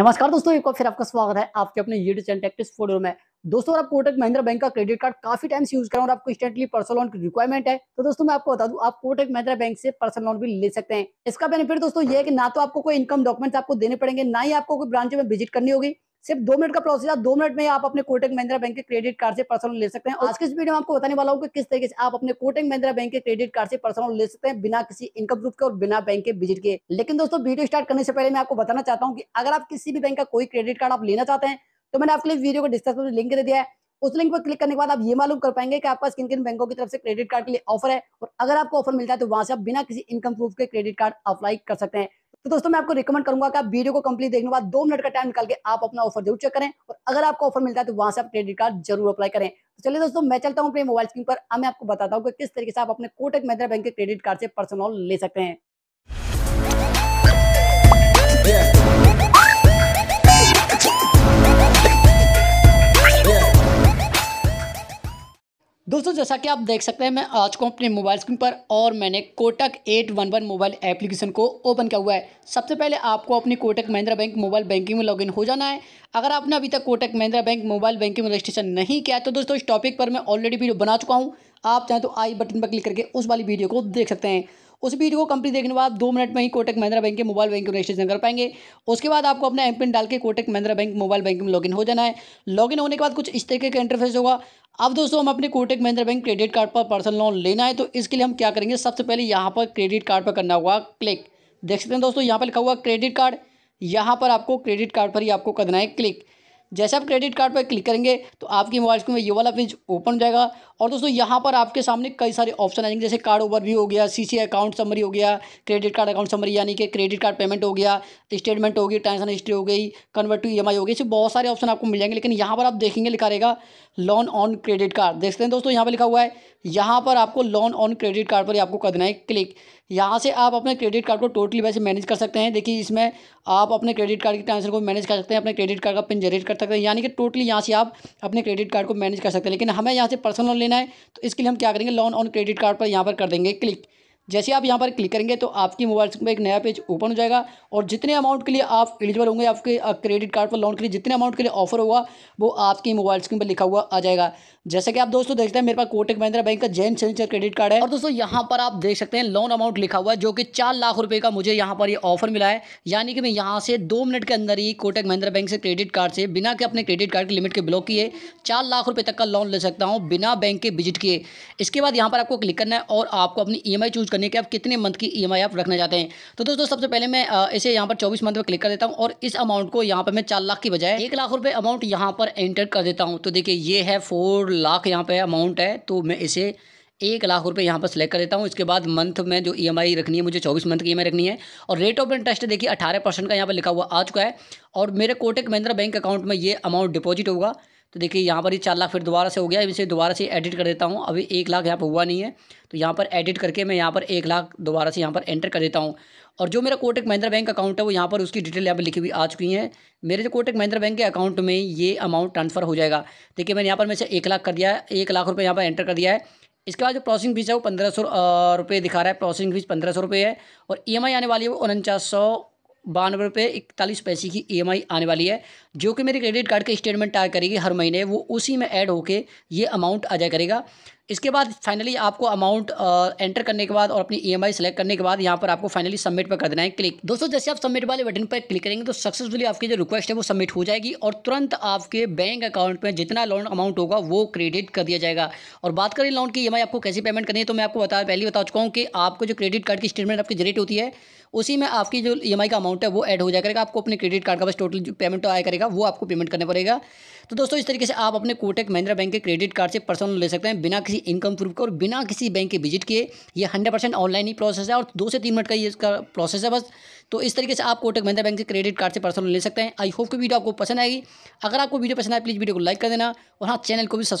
नमस्कार दोस्तों एक बार फिर आपका स्वागत है आपके अपने यूट्यूब चैनल टेक्टिस फोटो में दोस्तों आप कोटक महिंद्रा बैंक का क्रेडिट कार्ड काफी टाइम से यूज कर रहे हैं और आपको इंस्टेंटली पर्सनल लोन की रिक्वायरमेंट है तो दोस्तों मैं आपको बता दूं आप कोटक महिंद्रा बैंक से पर्सनल लोन भी ले सकते हैं इसका बेनिफिट दोस्तों ये है कि ना तो आपको कोई इनकम डॉक्यूमेंट्स आपको देने पड़ेंगे ना ही आपको कोई ब्रांच में विजिट करनी होगी सिर्फ दो मिनट का प्रोसेस दो मिनट में आप अपने कोटक महिंद्रा बैंक के क्रेडिट कार्ड से पर्सनल ले सकते हैं आज के इस वीडियो में आपको बताने वाला हूँ कि किस तरीके से आप अपने कोटक महिंद्रा बैंक के क्रेडिट कार्ड से पर्सनल ले सकते हैं बिना किसी इनकम प्रूफ के और बिना बैंक के विजिट के लेकिन दोस्तों वीडियो स्टार्ट करने से पहले मैं आपको बताना चाहता हूँ कि अगर आप किसी भी बैंक का कोई क्रेडिट कार्ड आप लेना चाहते हैं तो मैंने आपके लिए वीडियो को डिस्क्रिप्शन में लिंक दे दिया है उस लिंक पर क्लिक करने के बाद आप ये मालूम कर पाएंगे कि आपका किन किन बैंकों की तरफ से क्रेडिट कार्ड के लिए ऑफर है और अगर आपको ऑफर मिलता है तो वहां से आप बिना किसी इनकम प्रूफ के क्रेडिट कार्ड अप्लाई कर सकते हैं तो दोस्तों मैं आपको रिकमेंड करूंगा कि आप वीडियो को कंप्लीट देखने के बाद दो मिनट का टाइम निकाल के आप अपना ऑफर जरूर चेक करें और अगर आपको ऑफर मिलता है तो वहां से आप क्रेडिट कार्ड जरूर अप्लाई करें तो चलिए दोस्तों मैं चलता हूँ अपने मोबाइल स्क्रीन पर मैं आपको बताता हूँ कि किस तरीके से आप अपने कोटक महिंद्रा बैंक के क्रेडिट कार्ड से पर्सनल लोन ले सकते हैं जैसा कि आप देख सकते हैं मैं आज को अपने मोबाइल स्क्रीन पर और मैंने Kotak eight one one mobile application को ओपन किया हुआ है सबसे पहले आपको अपनी Kotak Mahindra bank mobile banking में लॉगिन हो जाना है अगर आपने अभी तक Kotak Mahindra bank mobile banking में रजिस्ट्रेशन नहीं किया तो दोस्तों इस टॉपिक पर मैं ऑलरेडी वीडियो बना चुका हूँ आप चाहें तो आई बटन पर क्लिक करके उस वाली वीडियो को देख सकते हैं उस वीडियो को कंप्लीट देखने के बाद दो मिनट में ही कोटक महिंद्रा बैंक के मोबाइल बैंक रजिस्ट्रेशन कर पाएंगे उसके बाद आपको अपना एम पिन डाल के Kotak Mahindra bank mobile bank में लॉगिन हो जाना है लॉगिन होने के बाद कुछ इस तरीके का इंटरफेस होगा अब दोस्तों हम अपने Kotak Mahindra bank credit card पर पर्सनल लोन लेना है तो इसके लिए हम क्या करेंगे सबसे पहले यहाँ पर क्रेडिट कार्ड पर करना होगा क्लिक देख सकते हैं दोस्तों यहाँ पर लिखा हुआ क्रेडिट कार्ड यहाँ पर आपको क्रेडिट कार्ड पर ही आपको करना है क्लिक जैसे आप क्रेडिट कार्ड पर क्लिक करेंगे तो आपकी मोबाइल स्क्रीन में ये वाला पेज ओपन हो जाएगा और दोस्तों यहाँ पर आपके सामने कई सारे ऑप्शन आएंगे जैसे कार्ड ओवर भी हो गया सी अकाउंट समरी हो गया क्रेडिट कार्ड अकाउंट समरी यानी कि क्रेडिट कार्ड पेमेंट हो गया स्टेटमेंट हो गई ट्रांसन हिस्ट्री हो गई कन्वर्ट टू ई हो गई इसे बहुत सारे ऑप्शन आपको मिल जाएंगे लेकिन यहाँ पर आप देखेंगे लिखा रहेगा लोन ऑन क्रेडिट कार्ड देख सकते हैं दोस्तों यहाँ पर लिखा हुआ है यहाँ पर आपको लोन ऑन क्रेडिट कार्ड पर आपको कर देना है क्लिक यहाँ से आप अपने क्रेडिट कार्ड को टोटली वैसे मैनेज कर सकते हैं देखिए इसमें आप अपने क्रेडिट कार्ड की ट्रांसफर को मैनेज कर सकते हैं अपने क्रेडिट कार्ड का पिन जनरेट कर सकते हैं यानी कि टोटली यहाँ से आप अपने क्रेडिट कार्ड को मैनेज कर सकते हैं लेकिन हमें यहाँ से पर्सनल लोन लेना है तो इसके लिए हम क्या करेंगे लोन ऑन क्रेडिट कार्ड पर यहाँ पर कर देंगे क्लिक जैसे आप यहाँ पर क्लिक करेंगे तो आपकी मोबाइल में एक नया पेज ओपन हो जाएगा और जितने अमाउंट के लिए आप एलिजिबल होंगे आपके क्रेडिट कार्ड पर लोन के लिए जितने अमाउंट के लिए ऑफर होगा वो आपकी मोबाइल स्क्रीन पर लिखा हुआ आ जाएगा जैसे कि आप दोस्तों देखते हैं मेरे पास कोटक महिंद्रा बैंक का जैन सेंचर क्रेडिट कार्ड है और दोस्तों यहाँ पर आप देख सकते हैं लोन अमाउंट लिखा हुआ है जो कि चार लाख रुपये का मुझे यहाँ पर ये ऑफर मिला है यानी कि मैं यहाँ से दो मिनट के अंदर ही कोटक महिंद्रा बैंक से क्रेडिट कार्ड से बिना के अपने क्रेडिट कार्ड की लिमिट के ब्लॉक किए चार लाख रुपये तक का लोन ले सकता हूँ बिना बैंक के विजिट किए इसके बाद यहाँ पर आपको क्लिक करना है और आपको अपनी ई e चूज करनी है कि आप कितने मंथ की ई e आप रखना चाहते हैं तो दोस्तों सबसे पहले मैं इसे यहाँ पर चौबीस मंथ में क्लिक कर देता हूँ और इस अमाउंट को यहाँ पर मैं चार लाख की बजाय एक लाख रुपये अमाउंट यहाँ पर एंटर कर देता हूँ तो देखिए ये है फोर लाख यहाँ पर अमाउंट है तो मैं इसे एक लाख रुपए यहाँ पर सेलेक्ट कर देता हूँ इसके बाद मंथ में जो ईएमआई e रखनी है मुझे चौबीस मंथ की ई e रखनी है और रेट ऑफ इंटरेस्ट देखिए अठारह परसेंट का यहाँ पर लिखा हुआ आ चुका है और मेरे कोटक महिंद्रा बैंक अकाउंट में ये अमाउंट डिपॉजिट होगा तो देखिए यहाँ पर ये चार लाख फिर दोबारा से हो गया इसे दोबारा से एडिट कर देता हूँ अभी एक लाख यहाँ पर हुआ नहीं है तो यहाँ पर एडिट करके मैं यहाँ पर एक लाख दोबारा से यहाँ पर एंटर कर देता हूँ और जो मेरा कोटक महिंद्रा बैंक अकाउंट है वो यहाँ पर उसकी डिटेल यहाँ पर लिखी हुई आ चुकी है मेरे जो कोटक महिंद्रा बैंक के अकाउंट में ये अमाउंट ट्रांसफर हो जाएगा देखिए मैंने यहाँ पर मैं से एक लाख कर दिया है एक लाख रुपये यहाँ पर एंटर कर दिया है इसके बाद जो प्रोसेसिंग फीस है वो पंद्रह सौ रुपये दिखा रहा है प्रोसेसिंग फीस पंद्रह सौ रुपये है और ई e आने वाली है वो उनचास सौ बानवे रुपये इकतालीस पैसे की ई e आने वाली है जो कि मेरे क्रेडिट कार्ड का स्टेटमेंट आया करेगी हर महीने वो उसी में ऐड होके ये अमाउंट आ जाया करेगा इसके बाद फाइनली आपको अमाउंट एंटर uh, करने के बाद और अपनी ई e सेलेक्ट करने के बाद यहाँ पर आपको फाइनली सबमिट पर कर देना है क्लिक दोस्तों जैसे आप सबमिट वाले बटन पर क्लिक करेंगे तो सक्सेसफुली आपकी जो रिक्वेस्ट है वो सबमिट हो जाएगी और तुरंत आपके बैंक अकाउंट में जितना लोन अमाउंट होगा वो क्रेडिट कर दिया जाएगा और बात करें लोन की ई e आपको कैसे पेमेंट करनी है तो मैं आपको बता पहले बता चुका हूँ कि आपको जो क्रेडिट कार्ड की स्टेटमेंट आपकी जनरेट होती है उसी में आपकी जो ई e का अमाउंट है वो ऐड हो जाएगा आपको अपने क्रेडिट कार्ड का बस टोटल जो पेमेंट आया करेगा वो आपको पेमेंट करना पड़ेगा तो दोस्तों इस तरीके से आप अपने कोटक महिंद्रा बैंक के क्रेडिट कार्ड से पर्सनल ले सकते हैं बिना किसी इनकम प्रूफ का और बिना किसी बैंक के विजिट किए ये हंड्रेड परसेंट ऑनलाइन ही प्रोसेस है और दो से तीन मिनट का ये इसका प्रोसेस है बस तो इस तरीके से आप कोटक महिंद्रा बैंक से क्रेडिट कार्ड से पर्सनल ले सकते हैं आई होप की वीडियो आपको पसंद आएगी अगर आपको वीडियो पसंद आए प्लीज़ वीडियो को लाइक कर देना और हाँ चैनल को भी सब्सक्राइब